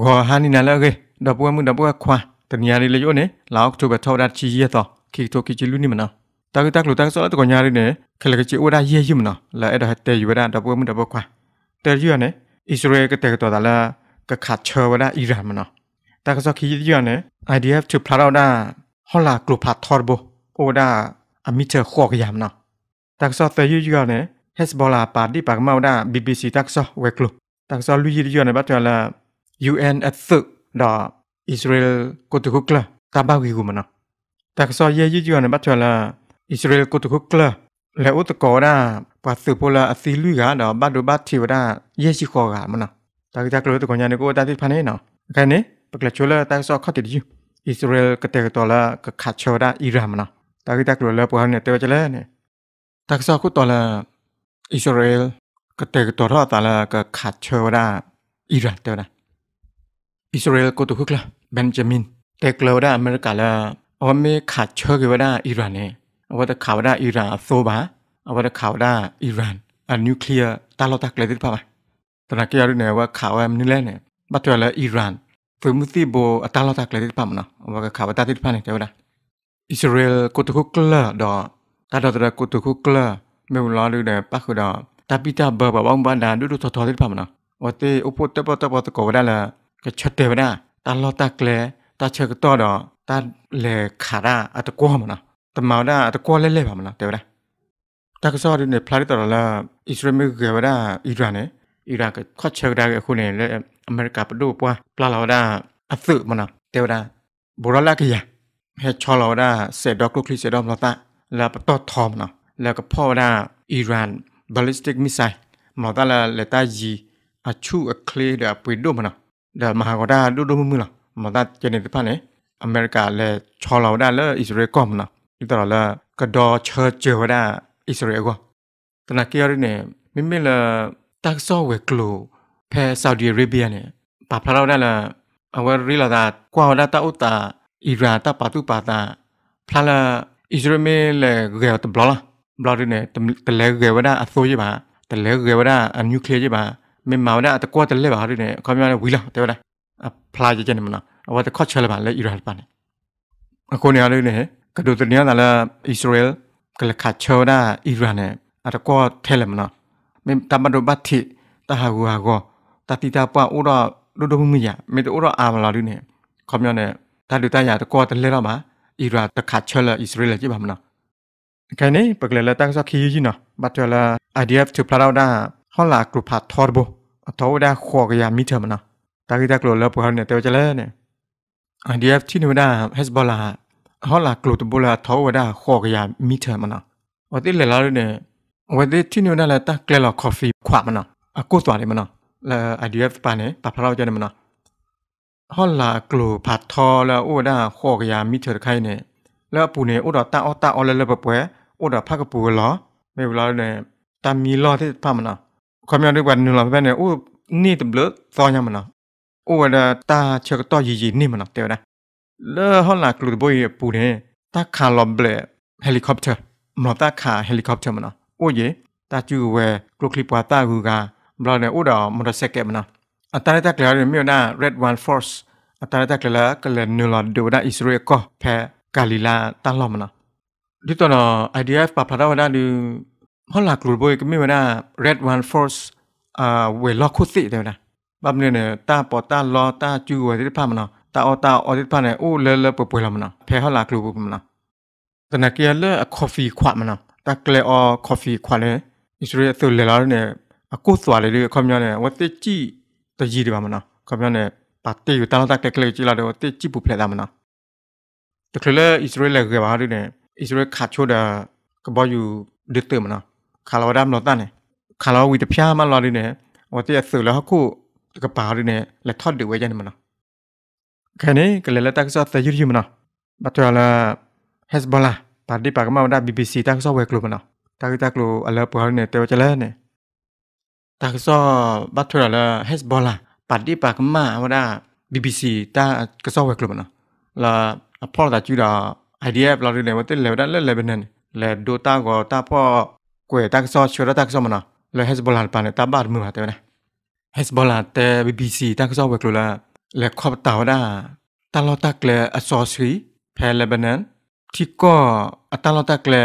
ဝါဟာနီနာလောကေဒပွေမှုဒပွေခွာတညာရီလေယောနေလောက်တိုဘထောဒတ်ချီရတော့ခီတိုကီချီလူနီမနာတာကတက်လူတက်ဆောလာတကညာရီနေခလကချီဝဒါယေယီမနာလာအဲ့ဒါဟတဲယူရဒပွေမှုဒပွေခွာတဲယူရနေအစ္စရေကတဲကတော်ဒါလာကခါချောဝဒါအီရမနာတာကဆောခီယူရနေ IDF to Florida ဟောလာကလူဖာထော်ဘိုအိုဒါအမီချေခေါကယမ်နာတက်ဆောတဲယူရနေ Hezbollah ပါတီပါကမောဒါ BBC တက်ဆောဝဲကလူတက်ဆောလူရီရနေဘတ်တလာ UN အသုဒါ Israel ကိုတခုကလကဘာဂီကူမနာတက်ဆောယေယူဂျူနဘတ်ချလာ Israel ကိုတခုကလလဲဥတကောရာပါစုပိုလာအစီလူကတော့ဘတ်တို့ဘတ်တီဝရာယေရှိခေါ်ကမနာတာကကလို့တကောညာနေကိုတာတိဖာနေနော်ခိုင်နေပကလချိုလာတက်ဆောခတ်တီယူ Israel ကတဲ့တော်လာကခါချောရာအီရာမနာတာကတကလို့လဲပေါ်ဟန်နေတေချလဲနေတက်ဆောခုတော်လာ Israel ကတဲ့တော်ရတာလာကခါချောရာအီရာတော်လာ Israel ko to khukla Benjamin te klawda America la ome kha chhoge wada Iran ne awada khawda Iran so ba awada khawda Iran a nuclear talota kledit pa ba tana ke yaru ne wa khawa mni le ne batwa la Iran fumuti bo talota kledit pa mna awada khawa ta dit pa ne te wada Israel ko to khukla do ta do da ko to khukla me la lu ne pa khu da tapita ba ba ba da du du tho tho dit pa mna ဝတ်တေဥပတပတပတကောဒါလာကချတ်တယ်ဗနာတာလောတာကလေတာချက်တော့တော့တာလေခါရာအတကောမနာတမောင်တာအတကောလဲလဲပါမလားတယ်ဗလားတာကစားရနေဖလာရတော်လာအစ္စရမစ်ကဗရာအီရန်နဲ့အီရန်ကခွတ်ချက်တာကခုနေလေအမေရိကပဒိုပွားပလာလာတာအသမနာတယ်ဗလားဘောရလာကရဟဲချော်လာတာစေဒေါကလခလီစေဒေါမလာတာလာပတော်ထောမနာလာကဖော်တာအီရန်ဘယ်လစ်တစ်မစ်ဆိုင်မော်တာလာလက်တာကြီးအချူအကလေးတာပွေတို့မနာဒါမဟာကောတာဒုဒုမှုမှုလားမတာကျနေတဖာနေအမေရိကလည်းချော်လောက်တာလဲအစ္စရေးကောမနာဒီတော့လားကဒေါ်ချာချေဝဒအစ္စရေးကောတနကီရနေမိမိလာတက်ဆော့ဝဲကလိုဖဲဆော်ဒီအာရေဗီးယားနဲ့ဘာဖလာတော့လဲအဝရီလာတာကွာလာတာဥတာအီရာတာပါတူပါတာဖလာလာအစ္စရေးမဲလေဂဲတဘလာဘလာဒီနေတလဲဂဲဝဒအဆိုးကြီးပါတလဲဂဲဝဒအနျူကလ িয়ার ကြီးပါမင်မာနဲ့တကွာတလက်ပါရနေခေါမြနဲ့ဝီလာတဲလားအဖလာကြကြနေမလားအဝတ်ခေါချလပါလေအီရန်ပါနေအခုနေရာလေးနဲ့ကဒိုတနီယာလာအစ္စရေလကလခါချောနာအီရန်နဲ့အတကွာထဲလမနော်မင်တမဒိုဘတ်တိတဟာဂူဟာကောတတိတာပွားဥရလူတို့မှုရမေတဥရအာမလာလေးနဲ့ခေါမြနဲ့ဒါလူတရတကွာတလက်တော့မှာအီရန်တခါချောလာအစ္စရေလကြည့်ပါမနော်ခိုင်နေပကလလက်တန်းစခီယူကြီးနော်ဘတ်တလာ IDF to Plauda ဟောလာကလူဖာထော်ဘအတော်ဒါခေါ်ကရမိတယ်မနာတာဂီတကလိုလပဟာနေတော့ကြလဲနေ IDF ချိနေတာ Hezbollah ဟောလာကလူတဘလာထော်ဝဒါခေါ်ကရမိတယ်မနာဝတိလေလာရနေဝတိချိနေတာလဲတာကလကော်ဖီခွာမနာအကုတ်သွားတယ်မနာလာ IDF ပါနေပဖလောက်ကြနေမနာဟောလာကလူဖာထော်လာဥဒါခေါ်ကရမိတယ်ခိုင်းနေလဲပူနေဥဒါတာအော်တာအော်လဲလဲပပွဲဥဒါဖကပူလောမေဘလာနေတမီလောတဲ့ဖမနာခွန်မြောက်တွေပါနူလာဖဲနဲ့အိုနေတဘလသောညမနာအိုဝဒတာချက်တော့ရီရီနေမနာတဲ့ရလေဟောလာကလူဘိုးရပူတယ်တခါလော့ဘလေဟယ်လီကော်ပတာမတခါဟယ်လီကော်ပတာမနာအိုရေတာကျူဝဲကလုကလီပွာတာကူကဘလော်နဲ့အိုတော်မော်တော်ဆက်ကဲမနာအတားတက်ကြရမြို့နာ red one force အတားတက်ကြလာကလနူလာဒိုဒါအစ္စရေကောဖဲကာလီလာတန်လော့မနာဒီတော့ IDF ပါဖလာဝဒါဒီฮอลากลูบอยก็ไม่มาได้ red one force อ่า เวลอคุสิเดียวนะบับเนี่ย ตาปอตาลอตาจูอติพันมันเนาะตาออตาอติพันเนี่ย โอ้เลอะเลอะเปื่อยๆแล้วมันเนาะแพ้ฮอลากลูบมันเนาะแต่นักเกียร์เลอะคอฟฟี่ขวามันเนาะตาเกลอคอฟฟี่ขวาเลยอิสราเอลตัวเลอะเนี่ยกูสวาเลยด้วยคำยอนเนี่ยว่าเตจิตะยีดีกว่ามันเนาะคำยอนเนี่ยปัตติอยู่ตาลอตาเกลจิลาเดียวเตจิบุเพลดามันเนาะแต่เกลออิสราเอลเกลว่าด้วยเนี่ย อิสราเอลขาดชุดอะก็บอกอยู่ดึกเติมมันเนาะခါလောဒမ်လောတန်နေခါလောဝီတဖျားမလော်လေးနဲ့ဝတ်ရက်ဆူလောခုကပါရီနဲ့လက်ထော့တွေဝဲကြနေမနော်ခနေကလလက်တက်ဆော့တယူရီမနော်ဘတ်ရလာဟက်စ်ဘလာပါဒီပါကမဒါ BBC တက်ဆော့ဝဲကလိုမနော်တာကတက်လိုအလပွားနဲ့တေဝချလဲနဲ့တက်ဆော့ဘတ်ရလာဟက်စ်ဘလာပါဒီပါကမဝဒါ BBC တက်ကဆော့ဝဲကလိုမနော်လာအဖော်တာကျူတာ idea ဘလာတွေနဲ့ဝတ်တယ်လဲဒါလဲလဲပဲနဲ့လဲဒိုတာကိုတာဖော့ကွယ်တက်ဆော့ချူရတက်ဆော့မနာလဲဟက်ဇ်ဘလာပန်တာဘာမှုဟာတဲ့နာဟက်ဇ်ဘလာတဲ့ BBC တက်ဆော့ဝက်ကလာလဲခေါပတာဝဒတာလောတက်လဲအဆော့ဆွီဖဲလေဘနန်တီကောအတာလောတက်လဲ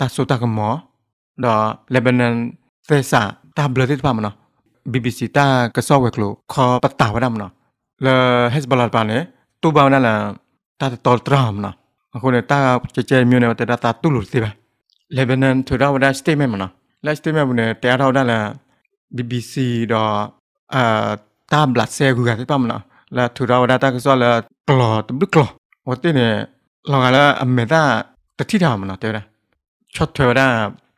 တာဆိုတကမောဒါလေဘနန်သဲစာတာဘလတ်ဖာမနာ BBC တာကဆော့ဝက်ကလခေါပတာဝဒမနာလဲဟက်ဇ်ဘလာပန်တူဘာနာလာတာတော်တရာမနာအခုနဲ့တာကြဲကြဲမျိုးနဲ့တတာတူလို့သိပါလေဗနန်ထူရာဝဒစတေမမနာလက်စတေမမနတရားထောက်တာလာ BBC တော့အာတာဘလတ်ဆဲကူကတပမနာလာထူရာဝဒတာကဆောလာကလောတဘကလောဝတ်တဲ့လောကလာအမေတာတတိထာမနာတဲ့လားချော့ထွေရာ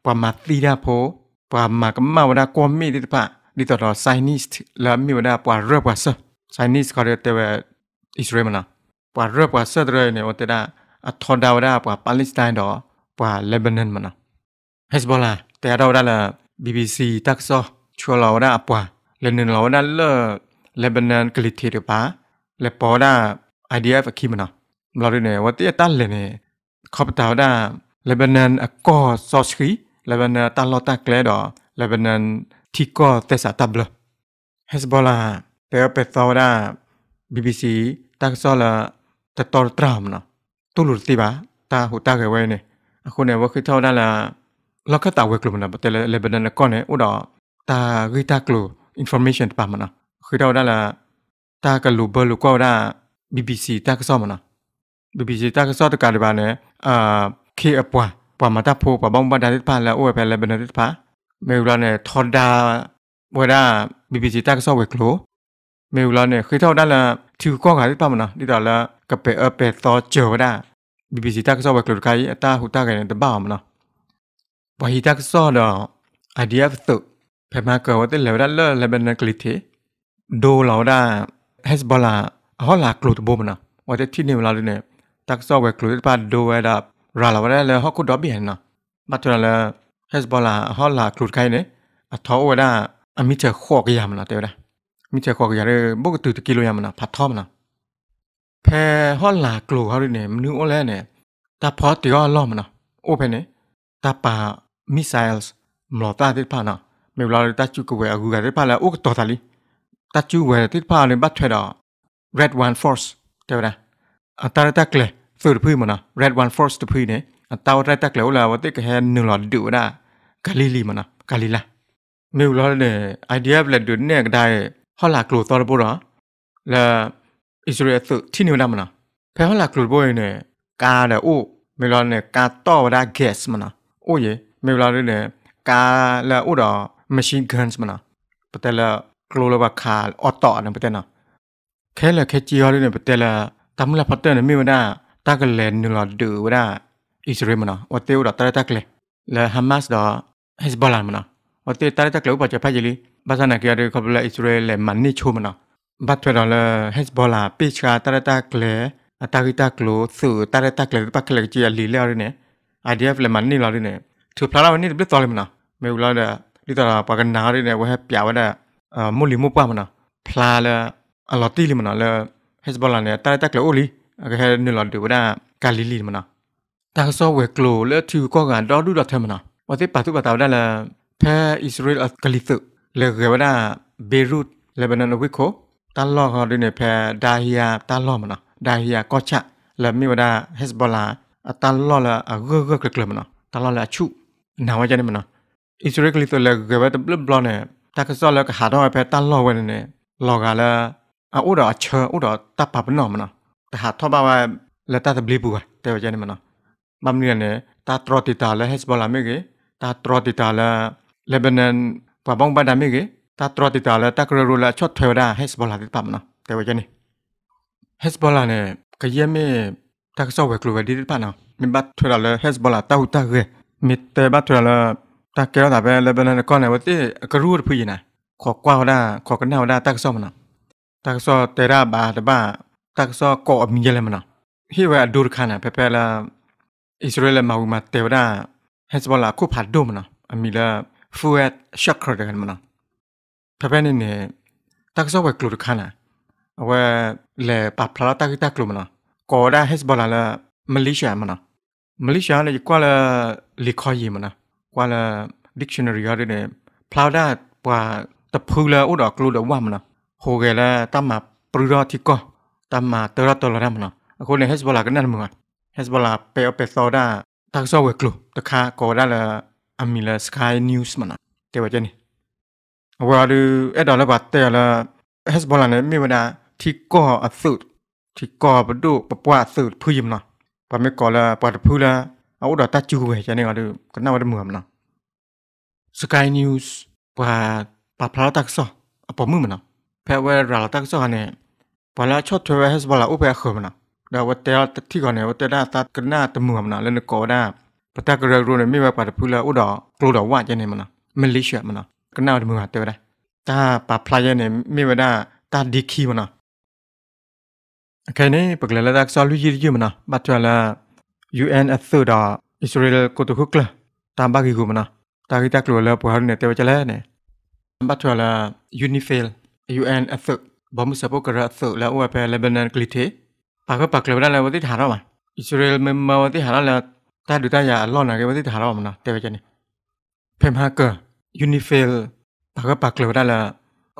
ပမာတိရာဖို့ပမာကမဝဒကောမီတိတပဒီတော့ scientist လာမီဝဒပွာရပွာဆ scientist ခရတဲ့ဝဣသရေမနာပွာရပွာဆတဲ့နေဝတ်တဲ့အထော်ဒါဝဒပွာပါလက်စတိုင်းတော့ป่าเลบานอนมันเฮสบอลาแต่เราได้ละบีบีซีตักซอชัวเราได้อปวาเลนึงเราได้เลเลบานอนกลิทีหรือปะเลปอได้ไอเดียฟักคิมันเนาะเราดูเนี่ยว่าที่ตั้งเลยเนี่ยขอบตาได้เลบานอนก็ซอสคีเลบานอนตั้งเราตั้งแกลดอเลบานอนที่ก็เตสตับเลยเฮสบอลาแต่เป็ดอได้บีบีซีตักซอละตะตอร์ตรามเนาะตุลุตีบะตาหูตาเกวเนี่ยအခုနေဝခိထောဒါလာလောက်ခတာဝက်ကလုမနာဘတလေလေဘဒနကောနေဥဒါတာဂီတာကလု information ပါမနာခိထောဒါလာတာကလုဘလုကောဒါ BBC တာကဆောမနာ BBC တာကဆောတကရပါနေအာခေအပွားပမတာဖိုပဘောင်ဘဒါစ်ပါလာအိုဖဲလေဘနစ်ပါမေူလာနေထော်ဒါဝဒါ BBC တာကဆောဝက်ကလုမေူလာနေခိထောဒါလာသူကောခါစ်ပါမနာဒီတာလာကပေအပေသောဂျောဒါ BBC ตักซอว่ากลุดไกอตาหุตาไกนตะบ่าวมะเนาะบ่ฮีตักซอดอ IDF ตุเผมาเกวะเตเลวดาเลเลเบนกลิเทโดลาวดา Hezbollah ฮอลากลุดบ่มะเนาะวะเตที่นี่มะลาลุเนตักซอว่ากลุดปาโดวะดาราลาวดาเลฮอกุดอบิเฮนเนาะมาตุละ Hezbollah ฮอลากลุดไกเนอะทอวะดาအမိချက်ခေါ်ကြရမလားတဲ့ဗျာမိချက်ခေါ်ကြရဘုတ်တူတကီလိုရမလားဖတ်တော်မလားဖဲဟောလာကလိုဟာရနေမနူအလန်နဲ့တာဖော်တီရောလောမနာအိုဖဲနေတာပါမစ်ဆိုင်းစ်မလောတာတိဖာနာမေလာတာချူကဝဲအကူကတိဖာလာအိုကတော်တာလီတာချူဝဲတိဖာလင်ဘတ်ထွေတော့ red one force တဲ့ဗလားအတာတက်လေသူပြိမနာ red one force တပြိနေအတာတက်လေလာဝတိကဟဲနူလာဒူနာဂလီလီမနာဂလီလာမေလာနဲ့ idea ဘလက်ဒူနဲ့ကဒါဟောလာကလိုတော်ပေါ်တော့လာ Israel သူထိနေလာမနာဖဲဟလာကလူဘိုးနဲ့ကာတဲ့အိုမေလာနဲ့ကာတော့ရာ gas မနာအိုရေမေလာနဲ့ကာလာအိုတော့ machine guns မနာပတဲလာကလိုလဘခါအော်တော့အနပတဲနာခဲလက်ခဲကြီးရလေးနဲ့ပတဲလာတမလာဖတ်တဲ့မေမနာတကလဲနူလာဒူရာ Israel မနာဝတေရာတရတကလဲလာဟမတ်စ်တော့ Hezbollah မနာဝတေတရတကလဲဥပချဖတ်ကြလီဘာသာနာကရတဲ့ခပလာ Israel လဲမန်နီချိုမနာဘတ်ထွေဒေါ်လာဟက်ဘလာပိချာတရတာကလေအတာဂီတာကလိုစုတရတာကလေပကလေကြီးလီလေရနေအိုင်ဒီအက်ဖလမနီလာရနေသူဖလာလာနေပြတော်လေမနာမေူလာတဲ့လီတာပကနာရနေဝဟပြဝဒမူလီမူပမနာဖလာလာအလော်တီလီမနာလေဟက်ဘလာနေတရတာကလိုလီအခဲနေလာတူဝဒကလီလီမနာတာဆောဝဲကလိုလေသူကောကန်တော်ဒူတော်ထဲမနာဝသိပါသူပါတာဝဒလာဖဲအစ္စရေးအကလီသလေကေဝဒဘေရုတ်လေဘနန်ဝိခိုตลอดเขาดิเนี่ยแพดาเฮียตลอดมันเนาะดาเฮียก็ชะแล้วมีว่าเฮสบอลาตลอดละเกือกเกลือมันเนาะตลอดละชุหนาวจะนี่มันเนาะอิสราเอลตัวเล็กเกือบจะบลบลอเนี่ยตากระซ้อแล้วก็หาดอยแพตลอดวันเนี่ยลอกาละอ่ะอุดอเชออุดอตาปับนอมันเนาะแต่หาทบว่าแล้วตาตะบลีบัวแต่ว่าจะนี่มันเนาะบําเนี่ยเนี่ยตาตรอติตาแล้วเฮสบอลาเมเกตาตรอติตาแล้วเลบานอนปะบองบาดาเมเกตาตรอติตาแล้วตากระรูละชดเทวดาเฮสบอลาติตามเนาะแต่ว่าจะนี่เฮสบอลาเนี่ยก็เยี่ยมเม่ตากซอเวกลัวดีติปาเนาะมีบัตรเทวดาเลยเฮสบอลาตาอุตาเกมีเตบัตรเทวดาเลยตาเกลตาเปเลยเป็นอะไรก้อนไหนวะที่กระรูดพูดนะขอกว้าวได้ขอกันเอาได้ตากซอมันเนาะตากซอเตราบาตบ้าตากซอเกาะมีอะไรมันเนาะฮิวดูรคานะเปเปละอิสราเอลมาอุมาเทวดาเฮสบอลาคู่ผัดดุมเนาะมีละฟูเอตช็อกครเดกันมันเนาะทเป็นนี่ตักซอไว้กลุ่มขันอ่ะว่าแหล่ปับพลาตักตักกลุ่มเนาะก็ได้เฮสบอลละมาเลเซียมันเนาะมาเลเซียเลยกว่าละลิคอยมันนะ กว่าละดิกชันนารีอะไรเนี่ยพลาได้ปว่าตะพูละอุดอกกลุ่มละว่ามันเนาะโหเกละตั้มมาปรือรอที่ก็ตั้มมาเตอร์ตอลละมันเนาะคนในเฮสบอลกันนั่นมึงอ่ะเฮสบอลเปเอาไปซอได้ตักซอไว้กลุ่มตะคาก็ได้ละอามีละสกายนิวส์มันเนาะเดี๋ยวจะนี่အဝါလူအဲ့တော်လဘတဲ့လာဟက်စဘောလာနဲ့မိမနာတီကောအသုတ်တီကောဘဒုပပွားသုတ်ဖူးယမနာပမေကောလာပတ်ဖူလာအဝဒတချူပဲရနေကလူကနဝဒမှုမနာစကိုင်းနျူးစ်ဘာပပလာတက်ဆောအပမှုမနာဖဲဝဲရာတက်ဆောကနေဘလာချော့ထွေဟက်စဘောလာဥပယခမနာဒါဝတဲတတိကနေဝတဲတာသတ်ကနာတမှုမနာလည်းကောဒါပတကရရုံးနဲ့မိဘပတ်ဖူလာဥတော်ကလိုတော်ဝကျနေမနာမလေးရှားမနာကနာဒမငါတော်တာပါဖလာရနေမိဝဒတာဒီခီမနာအခဲနေပကလလဒါဆာလူကြီးကြီးမနာဘတ်ထလာ UN အသုဒါอิสราเอลกตุคุกละตามบากิกุมนะตากิตากลัวแล้วปวดเนี่ยเตวจะแล้วเนี่ยบัตรละยูนิเฟลยูเอ็นอัศบอมุสปกระอัศแล้วอวเปเลบานานกลิเทปากก็ปากเลัวได้แล้ววันที่ถามเรามาอิสราเอลเมื่อวันที่ถามเราแล้วตาดูตาอย่าล่อหนักวันที่ถามเรามานะเตวจะเนี่ยเพมฮาเกอร์ Unifil ปากปากเลวได้ละ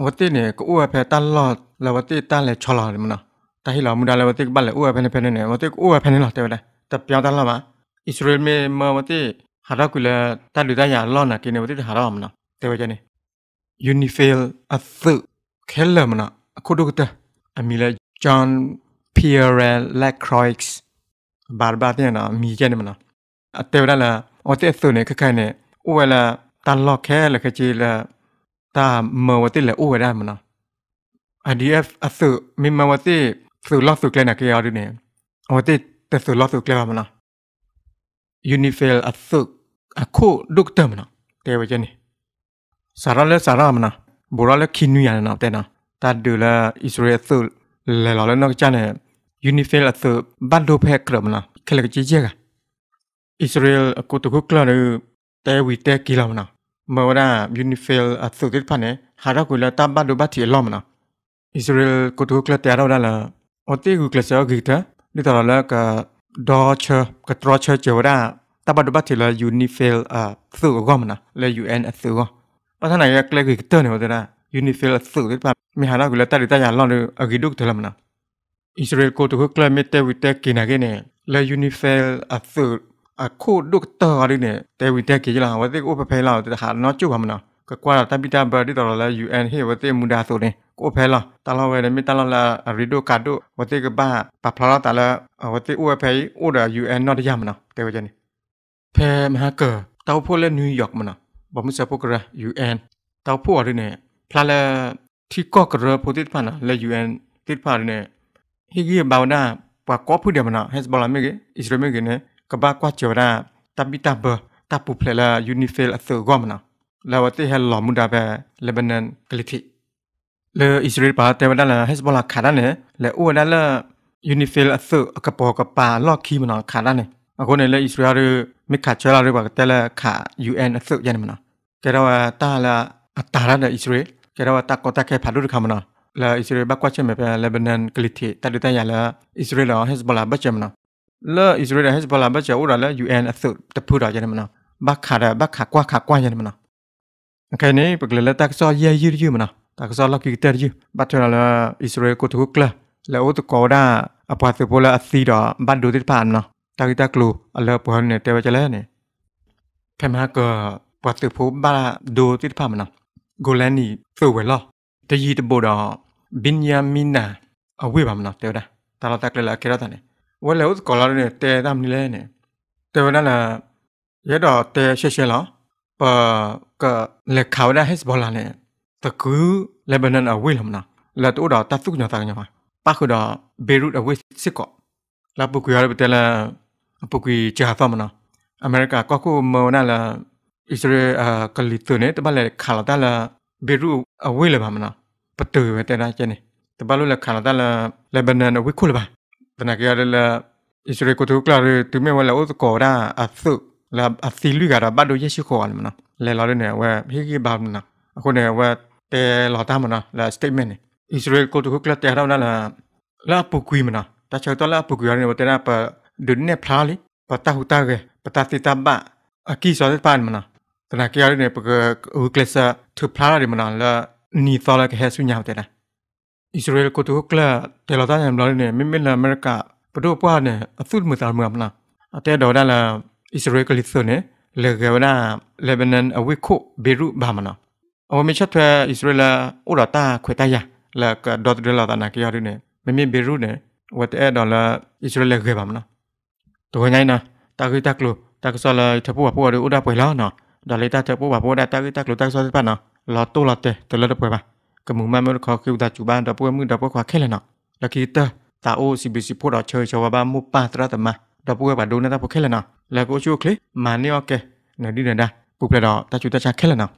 วัติเนี่ยก็อ้วเพตลอดลวัติตั้งเลยชะลอเลยมั้งเนาะแต่ที่เรามุดาลวัติบ้านเลยอ้วเพนเพนเนี่ยวัติอ้วเพนหลอดเดียวได้แต่เปียวตั้งละมั้งอิสราเอลเมื่อวัติหาเราคุยละตั้งดูได้อย่างล่อนะกินวัติหาเรามั้งเนาะเดี๋ยวจะเนี่ย Unifil อัศခဲလမနာအခုဒုကတအမီလာဂျွန်ပီရယ်လက်ခရိုက်စ်ဘာဘာတဲ့နာမီကျနေမနာအတေရလာအတေသုန်ခခိုင်နေဝဲလာตลอดแค่ละกจีละตาเมวติละอู้ได้มันเนาะ IDF อสุมีเมวติสุลอสุเกลนักยาดูเนี่ยอวติแต่สุลอสุเกลมันเนาะยูนิเฟลอสุอะคู่ดุกเตมันเนาะเตวเจนี่สาระเลสาระมันเนาะบุระเลคินุยานเนาะแต่เนาะตาดูละอิสราเอลสุเลลอเลนอกจานเนี่ยยูนิเฟลอสุบัดดูแพกรมันเนาะเคลกจีเจกะอิสราเอลกูตุกุกลานูแต่วิแต่กีลามันเนาะမောရာယူနီဖီလ်အသုဒိဖနဲ့ဟာရကူလာတမ်ဘတ်ဒူဘတ်တီလောမနာอิสราเอลก็ถูกละเตียเราได้ละอตีกูกลเซอกิตะนี่ตลอดละกะดอชกับตรอชเจวราตบัดบัดทีละยูนิเฟลอ่ะสู้ก็มันนะละยูเอ็นสู้ก็ว่าท่านไหนกลกิตะเนี่ยว่าได้ยูนิเฟลสู้ที่แบบมีหาเรากูละตัดตายาลอนเลยอากิดุกเทลมันนะอิสราเอลก็ถูกกลเมเตวิเตกินาเกเนี่ยละยูนิเฟลสู้အခုဒုကတာရီနဲ့တေဝီတက်ကြီးလာဝတိကိုဖဖဲလာတဲ့ခါနော်ကျုပ်ပါမနော်ကကွာတပိတာဘာဒီတော်လာ UN ဟေဝတိမူဒါဆိုရင်ကိုဖဲလာတလာဝဲနဲ့မတလာလာရီဒိုကာဒိုဝတိကဘာပပလာတလာဝတိဦးဖဲဦးဒါ UN နော်တရားမနော်တေဝကျနေဖဲမဟာကတောက်ဖို့လဲနယူးယောက်မနော်ဘမစပုကရာ UN တောက်ဖို့ရီနဲ့ဖလာလာတီကော့ကရပိုတိဖာနာလဲ UN တိဖာရီနဲ့ဟိဂီဘာဝနာပကောဖူတယ်မနော်ဟက်စဘလာမေကေအစ္စရမေကေနဲ့ကဘာကွာကျော်ရာတပိတဘတပူဖလာယူနီဖယ်အသောဂမနာလာဝတိဟဲလော်မူဒါဘလေဘနန်ကလတိလေအစ္စရေးပါတေဝဒါလာဟက်ဇ်ဘလာခါဒါနဲလေအိုဒါလာယူနီဖယ်အသောအကပေါ်ကပါလော့ခီမနာခါဒါနဲအခုနဲ့လေအစ္စရေးရမိခါချလာရပါတဲလာခါ UN အသောယန်မနာကဲတော့တာလာအတာရနဲ့အစ္စရေးကဲတော့တကောတက်ခဲဖာလို့ခါမနာလာအစ္စရေးဘကွာချက်မပဲလေဘနန်ကလတိတဒတန်ရလာအစ္စရေးလောဟက်ဇ်ဘလာဘချက်မနာလာအစ္စရေးဟက်ဇ်ဘလာဘချာဦးရလာ UN အသုတဖူတာကြနေမနော်ဘခါရဘခါကွာခါကွာကြနေမနော်အခိုင်နေပကလလက်တက်ဆောရရရမနော်တက်ဆောလကီတရဘတ်ထရလာအစ္စရေးကိုထုကလာလာဦးတကောဒါအပွားစပိုလာအစီတော့ဘတ်ဒိုတစ်ဖာနော်တာဂီတကလိုအလဘွန်နေတဲဝကြလဲနေဖမကပတ်သူဖိုဘာဒိုတစ်ဖာမနော်ဂိုလန်နီသို့ဝဲလောတကြီးတပို့တော့ဘင်ယာမီနာအဝေးပါမနော်တဲတာတာလတက်လက်လာကေရတာနေဝက်လဲဟုတ်ကောလာနေတဲတာမနီလဲနေတဲဝနာလာရတော့တဲရှေရှေလောပကလက်ခါဝဒဟက်စဘောလာနေတကူလေဘနန်အဝေးလမနာလတ်အိုဒါတတ်သူညာတာညာပါပခုဒါဘေရုတ်အဝေးစစ်ကောလာပုကွေရပတဲလာပုကွေချာဖမနာအမေရိကကောက်ကိုမောနာလာอิสราเอลกลิตุเนี่ยตบะเลยขาลตาละเบรูอเวลบามนะปะตือเวแต่ละเจเนี่ยตบะลุละขาลตาละเลบานอนอวิคุลบาတနကရလဣစရေကိုတူကလာရတူမဲဝလာဥစကောရာအဆုလာအစီလူကရဘတ်တို့ယေရှုခေါ်တယ်မနော်လဲလာရနေဝဲဟိကိဘာမနာအခုနေဝဲတဲလာတာမနော်လာ statement နေဣစရေကိုတူကလာတဲရောင်းလာလာပုကွီမနော်တချောတော့လာပုကွီရနေတဲနာပဒုန်နေဖလားလေပတဟူတာကပတတိတဘအကိစောတဲ့ပန်မနော်တနကရနေပကဥကလစသူဖလားရမနော်လာနီသောလာကဟဲဆုညာတဲ့လားอิสราเอลก็ถูกกล้าแต่เราตั้งใจเราเนี่ยไม่ไม่ละอเมริกาประตูป้าเนี่ยสุดมือตามมือมันนะแต่ดอกได้ละอิสราเอลก็ลิสเนี่ยလေကဝနာလေဘနန်အဝိခုဘေရုဘာမနာအဝမချတ်ဖဲအစ္စရလာဥရတာခွေတယာလေကဒေါ်ဒလာတနာကရရနေမမင်ဘေရုနေဝတ်အဲဒေါ်လာအစ္စရလာခေဘာမနာတဝငိုင်းနာတာခိတက်လိုတာခဆလာထပူပူရဥဒပွေလာနာဒါလေတာချပူပူဒတာခိတက်လိုတာခဆပနာလာတူလာတဲတလရပွေပါကမှုမမရခခုဒချူဘန်တပွဲမှုတပွဲခွာခဲလနော်လကီတာတာအိုစီဘီစီပိုတော့ချေချောဘာမှုပါတရတမတပွဲဘာဒိုနတာပခဲလနော်လကိုချိုခလေမာနေโอเคနဒီနဒပူပလတော့တချူတချခဲလနော်